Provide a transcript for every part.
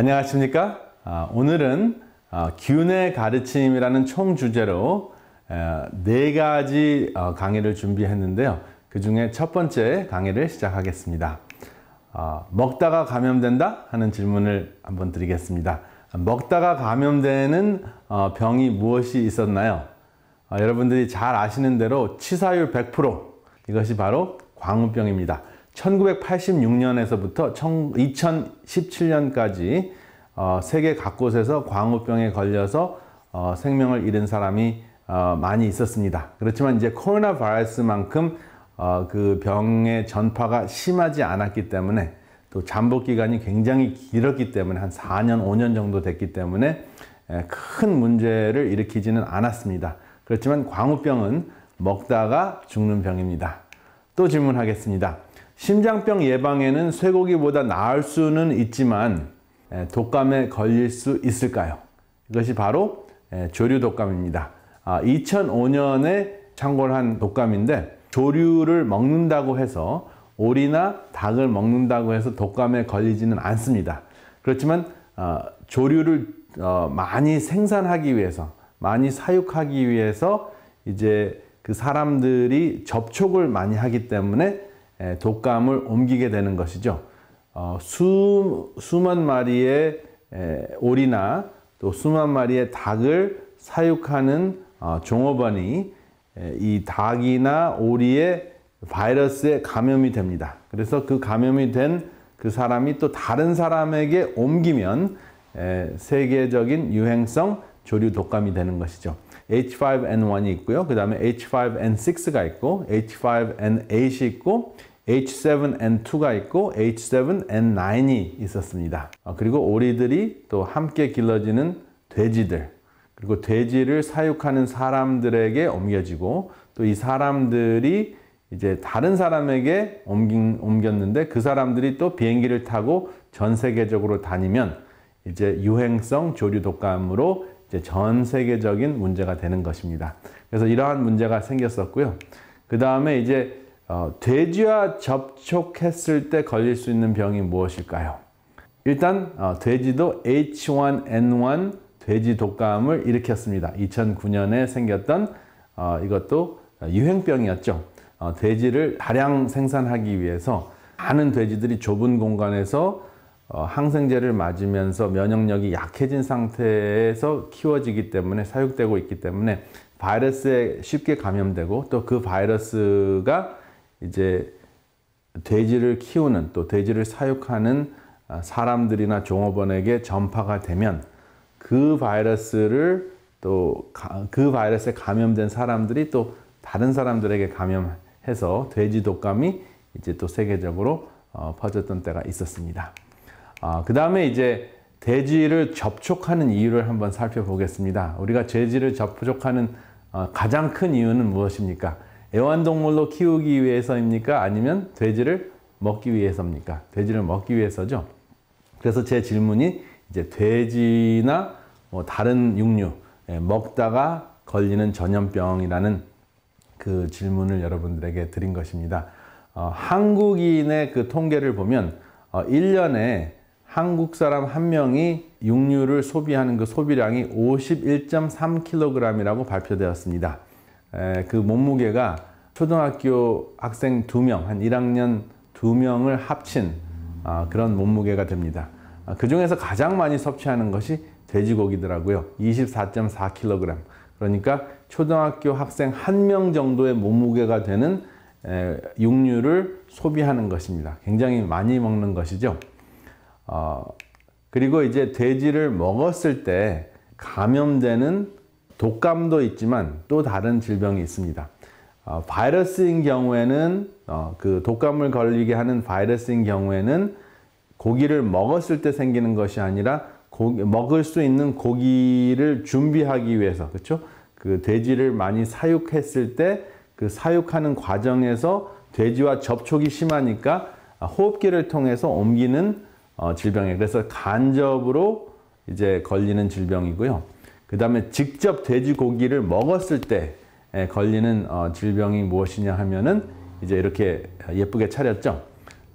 안녕하십니까? 아, 오늘은 아, 기운의 가르침이라는 총 주제로 네 가지 어, 강의를 준비했는데요. 그 중에 첫 번째 강의를 시작하겠습니다. 어, 먹다가 감염된다 하는 질문을 한번 드리겠습니다. 먹다가 감염되는 어, 병이 무엇이 있었나요? 여러분들이 잘 아시는 대로 치사율 100% 이것이 바로 광우병입니다. 1986년에서부터 2017년까지 어, 세계 각곳에서 광우병에 걸려서 어, 생명을 잃은 사람이 어, 많이 있었습니다. 그렇지만 이제 코로나 바이러스만큼 그 병의 전파가 심하지 않았기 때문에 또 잠복 기간이 굉장히 길었기 때문에 한 4년, 5년 정도 됐기 때문 에, 예, 큰 문제를 일으키지는 않았습니다. 그렇지만 광우병은 먹다가 죽는 병입니다. 또 질문하겠습니다. 심장병 예방에는 쇠고기보다 나을 수는 있지만 독감에 걸릴 수 있을까요? 이것이 바로 조류 독감입니다. 2005년에 아, 창궐한 독감인데 조류를 먹는다고 해서 오리나 닭을 먹는다고 해서 독감에 걸리지는 않습니다. 그렇지만 아, 조류를 어, 많이 생산하기 위해서 많이 사육하기 위해서 이제 그 사람들이 접촉을 많이 하기 때문에 독감을 옮기게 되는 것이죠. 어, 수, 수만 마리의 에, 오리나 또 수만 마리의 닭을 사육하는 어, 종업원이 에, 이 닭이나 오리의 바이러스에 감염이 됩니다. 그래서 그 감염이 된 그 사람이 또 다른 사람에게 옮기면 에, 세계적인 유행성 조류 독감이 되는 것이죠. H5N1이 있고요. 그 다음에 H5N6가 있고 H5N8이 있고 H7N2가 있고 H7N9이 있었습니다. 어, 그리고 오리들이 또 함께 길러지는 돼지들 그리고 돼지를 사육하는 사람들에게 옮겨지고 또 이 사람들이 이제 다른 사람에게 옮긴, 옮겼는데 그 사람들이 또 비행기를 타고 전 세계적으로 다니면 이제 유행성 조류 독감으로 이제 전 세계적인 문제가 되는 것입니다. 그래서 이러한 문제가 생겼었고요. 그 다음에 이제 어, 돼지와 접촉했을 때 걸릴 수 있는 병이 무엇일까요? 일단 어, 돼지도 H1N1 돼지 독감을 일으켰습니다. 2009년에 생겼던 어, 이것도 유행병이었죠. 어, 돼지를 다량 생산하기 위해서 많은 돼지들이 좁은 공간에서 어, 항생제를 맞으면서 면역력이 약해진 상태에서 키워지기 때문에 사육되고 있기 때문에 바이러스에 쉽게 감염되고 또 그 바이러스가 이제 돼지를 키우는 또 돼지를 사육하는 아, 사람들이나 종업원에게 전파가 되면 그 바이러스를 또 그 바이러스에 감염된 사람들이 또 다른 사람들에게 감염해서 돼지 독감이 이제 또 세계적으로 어, 퍼졌던 때가 있었습니다. 아, 그 다음에 이제 돼지를 접촉하는 이유를 한번 살펴보겠습니다. 우리가 돼지를 접촉하는 어, 가장 큰 이유는 무엇입니까? 애완동물로 키우기 위해서입니까? 아니면 돼지를 먹기 위해서입니까? 돼지를 먹기 위해서죠. 그래서 제 질문이 이제 돼지나 뭐 다른 육류 예, 먹다가 걸리는 전염병이라는 그 질문을 여러분들에게 드린 것입니다. 어, 한국인의 그 통계를 보면 어, 1년에 한국 사람 한 명이 육류를 소비하는 그 소비량이 51.3kg이라고 발표되었습니다. 그 몸무게가 초등학교 학생 2명한 1학년 2명을 합친 아, 그런 몸무게가 됩니다. 아, 그 중에서 가장 많이 섭취하는 것이 돼지고기더라고요. 24.4kg. 그러니까 초등학교 학생 1명 정도의 몸무게가 되는 육류를 소비하는 것입니다. 굉장히 많이 먹는 것이죠. 어, 그리고 이제 돼지를 먹었을 때 감염되는 독감도 있지만 또 다른 질병이 있습니다. 어, 바이러스인 경우에는 어, 그 독감을 걸리게 하는 바이러스인 경우에는 고기를 먹었을 때 생기는 것이 아니라 고기, 먹을 수 있는 고기를 준비하기 위해서 그렇죠? 그 돼지를 많이 사육했을 때 그 사육하는 과정에서 돼지와 접촉이 심하니까 호흡기를 통해서 옮기는 어, 질병이에요. 그래서 간접으로 이제 걸리는 질병이고요. 그 다음에 직접 돼지고기를 먹었을 때 걸리는 어, 질병이 무엇이냐 하면은 이제 이렇게 예쁘게 차렸죠.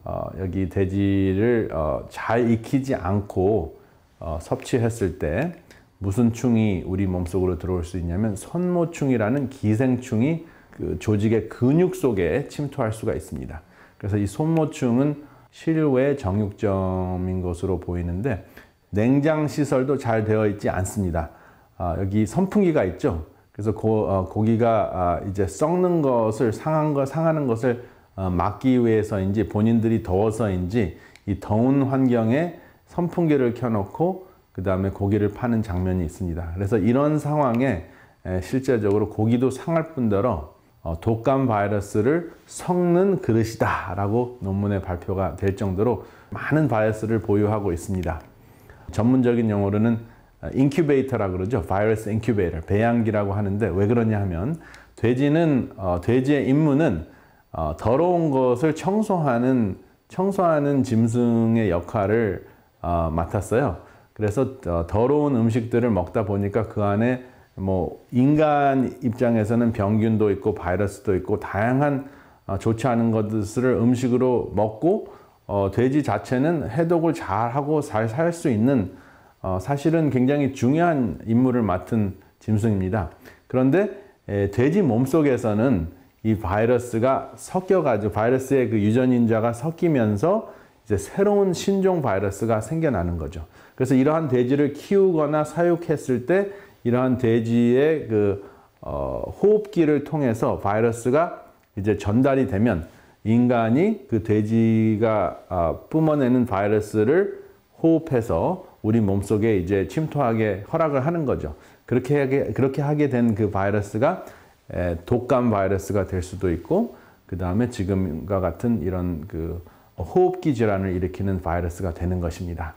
어, 여기 돼지를 어, 잘 익히지 않고 어, 섭취했을 때 무슨 충이 우리 몸속으로 들어올 수 있냐면 손모충이라는 기생충이 그 조직의 근육 속에 침투할 수가 있습니다. 그래서 이 손모충은 실외 정육점인 것으로 보이는데 냉장 시설도 잘 되어 있지 않습니다. 아, 여기 선풍기가 있죠. 그래서 고, 어, 고기가 아, 이제 썩는 것을 상한 걸 상하는 것을 어, 막기 위해서인지 본인들이 더워서인지 이 더운 환경에 선풍기를 켜놓고 그 다음에 고기를 파는 장면이 있습니다. 그래서 이런 상황에 에, 실제적으로 고기도 상할 뿐더러 어, 독감 바이러스를 섞는 그릇이다라고 논문에 발표가 될 정도로 많은 바이러스를 보유하고 있습니다. 전문적인 용어로는 인큐베이터라 아, 그러죠. 바이러스 인큐베이터, 배양기라고 하는데 왜 그러냐 하면 돼지는 어, 돼지의 임무는 어, 더러운 것을 청소하는 청소하는 짐승의 역할을 어, 맡았어요. 그래서 어, 더러운 음식들을 먹다 보니까 그 안에 뭐 인간 입장에서는 병균도 있고 바이러스도 있고 다양한 어, 좋지 않은 것들을 음식으로 먹고 어, 돼지 자체는 해독을 잘하고 잘 살 수 있는 어, 사실은 굉장히 중요한 임무를 맡은 짐승입니다. 그런데 에, 돼지 몸속에서는 이 바이러스가 섞여가지고 바이러스의 그 유전인자가 섞이면서 이제 새로운 신종 바이러스가 생겨나는 거죠. 그래서 이러한 돼지를 키우거나 사육했을 때 이러한 돼지의 그 어, 호흡기를 통해서 바이러스가 이제 전달이 되면 인간이 그 돼지가 아, 뿜어내는 바이러스를 호흡해서 우리 몸속에 이제 침투하게 허락을 하는 거죠. 그렇게 하게, 그렇게 하게 된 그 바이러스가 독감 바이러스가 될 수도 있고 그 다음에 지금과 같은 이런 그 호흡기 질환을 일으키는 바이러스가 되는 것입니다.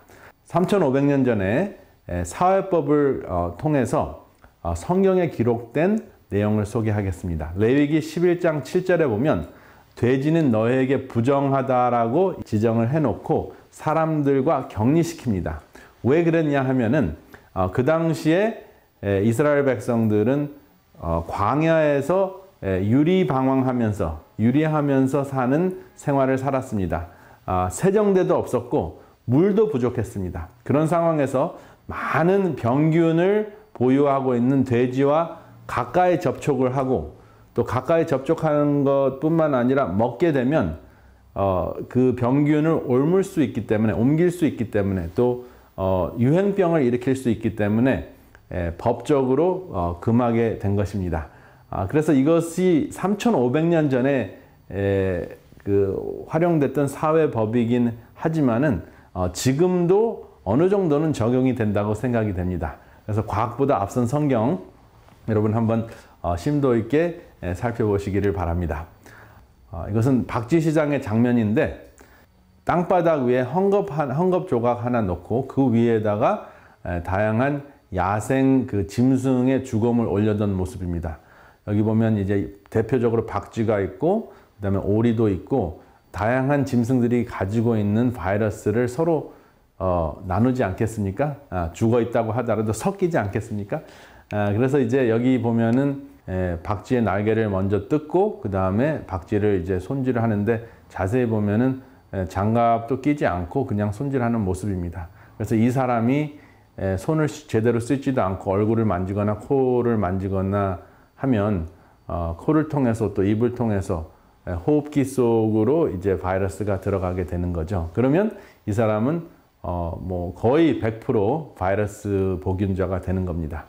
3,500년 전에 사회법을 어, 통해서 어, 성경에 기록된 내용을 소개하겠습니다. 레위기 11장 7절에 보면 돼지는 너에게 부정하다라고 지정을 해놓고 사람들과 격리시킵니다. 왜 그랬냐 하면은 어, 그 당시에 에, 이스라엘 백성들은 어, 광야에서 에, 유리 방황하면서 유리하면서 사는 생활을 살았습니다. 아, 세정대도 없었고 물도 부족했습니다. 그런 상황에서 많은 병균을 보유하고 있는 돼지와 가까이 접촉을 하고 또 가까이 접촉하는 것뿐만 아니라 먹게 되면 어, 그 병균을 옮을 수 있기 때문에 옮길 수 있기 때문에 또 어, 유행병을 일으킬 수 있기 때문에 예, 법적으로 어, 금하게 된 것입니다. 아, 그래서 이것이 3,500년 전에 예, 그 활용됐던 사회법이긴 하지만은 어, 지금도 어느 정도는 적용이 된다고 생각이 됩니다. 그래서 과학보다 앞선 성경 여러분 한번 어, 심도 있게 예, 살펴보시기를 바랍니다. 어, 이것은 박쥐시장의 장면인데 땅바닥 위에 헝겊, 한, 헝겊 조각 하나 놓고 그 위에다가 다양한 야생 그 짐승의 주검을 올려둔 모습입니다. 여기 보면 이제 대표적으로 박쥐가 있고 그다음에 오리도 있고 다양한 짐승들이 가지고 있는 바이러스를 서로 어, 나누지 않겠습니까? 아, 죽어 있다고 하더라도 섞이지 않겠습니까? 아, 그래서 이제 여기 보면은 에, 박쥐의 날개를 먼저 뜯고 그 다음에 박쥐를 이제 손질을 하는데 자세히 보면은 예, 장갑도 끼지 않고 그냥 손질하는 모습입니다. 그래서 이 사람이 예, 손을 제대로 쓰지도 않고 얼굴을 만지거나 코를 만지거나 하면 어, 코를 통해서 또 입을 통해서 예, 호흡기 속으로 이제 바이러스가 들어가게 되는 거죠. 그러면 이 사람은 어뭐 거의 100% 바이러스 보균자가 되는 겁니다.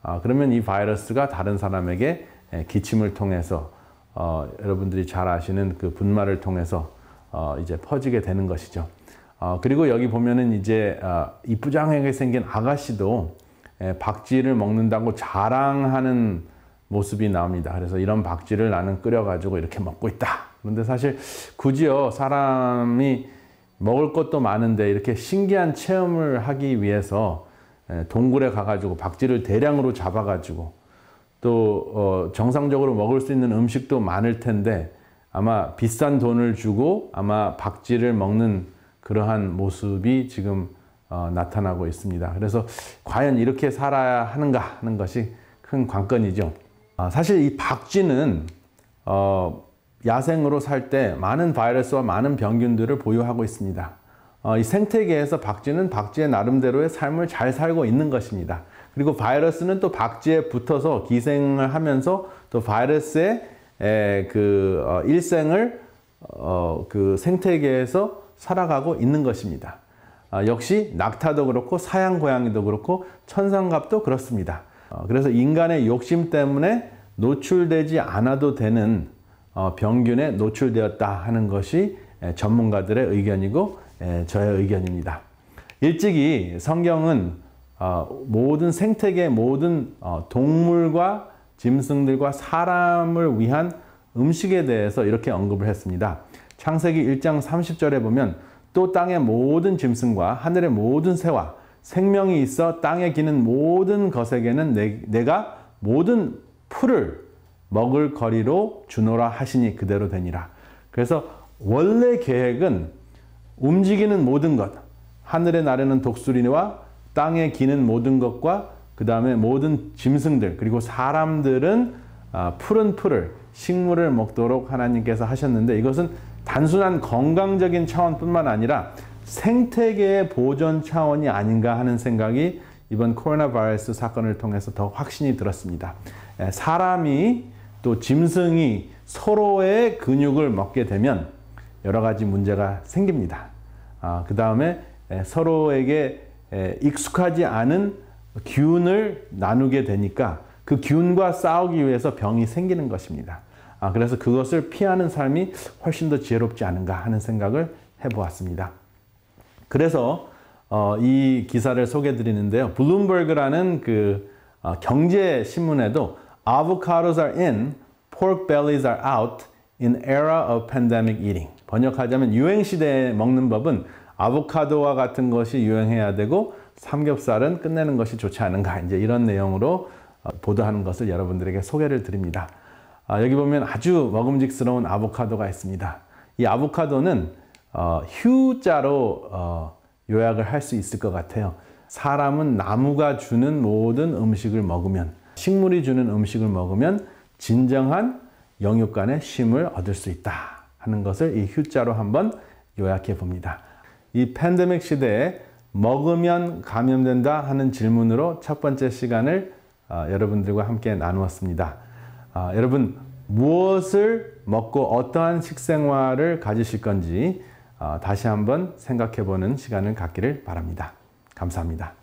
아 그러면 이 바이러스가 다른 사람에게 기침을 통해서 어 여러분들이 잘 아시는 그 분말을 통해서 어, 이제 퍼지게 되는 것이죠. 어, 그리고 여기 보면은 이제 어, 이쁘장하게 생긴 아가씨도 에, 예, 박쥐를 먹는다고 자랑하는 모습이 나옵니다. 그래서 이런 박쥐를 나는 끓여가지고 이렇게 먹고 있다. 그런데 사실 굳이요 사람이 먹을 것도 많은데 이렇게 신기한 체험을 하기 위해서 에, 예, 동굴에 가가지고 박쥐를 대량으로 잡아가지고 또 어, 정상적으로 먹을 수 있는 음식도 많을 텐데 아마 비싼 돈을 주고 아마 박쥐를 먹는 그러한 모습이 지금 어, 나타나고 있습니다. 그래서 과연 이렇게 살아야 하는가 하는 것이 큰 관건이죠. 아, 사실 이 박쥐는 어, 야생으로 살 때 많은 바이러스와 많은 병균들을 보유하고 있습니다. 어, 이 생태계에서 박쥐는 박쥐의 나름대로의 삶을 잘 살고 있는 것입니다. 그리고 바이러스는 또 박쥐에 붙어서 기생을 하면서 또 바이러스의 그 어, 일생을 어, 그 생태계에서 살아가고 있는 것입니다. 아, 역시 낙타도 그렇고 사양 고양이도 그렇고 천상갑도 그렇습니다. 어, 그래서 인간의 욕심 때문에 노출되지 않아도 되는 병균에 노출되었다 하는 것이 전문가들의 의견이고 저의 의견입니다. 일찍이 성경은 모든 생태계 모든 동물과 짐승들과 사람을 위한 음식에 대해서 이렇게 언급을 했습니다. 창세기 1장 30절에 보면 또 땅의 모든 짐승과 하늘의 모든 새와 생명이 있어 땅에 기는 모든 것에게는 내, 가 모든 풀을 먹을 거리로 주노라 하시니 그대로 되니라. 그래서 원래 계획은 움직이는 모든 것, 하늘에 나르는 독수리와 땅에 기는 모든 것과 그 다음에 모든 짐승들 그리고 사람들은 아, 푸른 풀을 식물을 먹도록 하나님께서 하셨는데 이것은 단순한 건강적인 차원뿐만 아니라 생태계의 보존 차원이 아닌가 하는 생각이 이번 코로나 바이러스 사건을 통해서 더 확신이 들었습니다. 사람이 또 짐승이 서로의 근육을 먹게 되면 여러 가지 문제가 생깁니다. 아, 그 다음에 서로에게 익숙하지 않은 기운을 나누게 되니까 그 기운과 싸우기 위해서 병이 생기는 것입니다. 아, 그래서 그것을 피하는 삶이 훨씬 더 지혜롭지 않은가 하는 생각을 해보았습니다. 그래서 어, 이 기사를 소개해 드리는데요. 블룸버그라는 그 어, 경제 신문에도 avocados are in, pork bellies are out in era of pandemic eating. 번역하자면 유행 시대에 먹는 법은 아보카도와 같은 것이 유행해야 되고 삼겹살은 끝내는 것이 좋지 않은가 이제 이런 내용으로 어, 보도하는 것을 여러분들에게 소개를 드립니다. 아, 여기 보면 아주 먹음직스러운 아보카도가 있습니다. 이 아보카도는 어, 휴자로 어, 요약을 할 수 있을 것 같아요. 사람은 나무가 주는 모든 음식을 먹으면 식물이 주는 음식을 먹으면 진정한 영육간의 쉼을 얻을 수 있다 하는 것을 이 휴자로 한번 요약해 봅니다. 이 팬데믹 시대에 먹으면 감염된다 하는 질문으로 첫 번째 시간을 아, 여러분들과 함께 나누었습니다. 아, 여러분 무엇을 먹고 어떠한 식생활을 가지실 건지 아, 다시 한번 생각해 보는 시간을 갖기를 바랍니다. 감사합니다.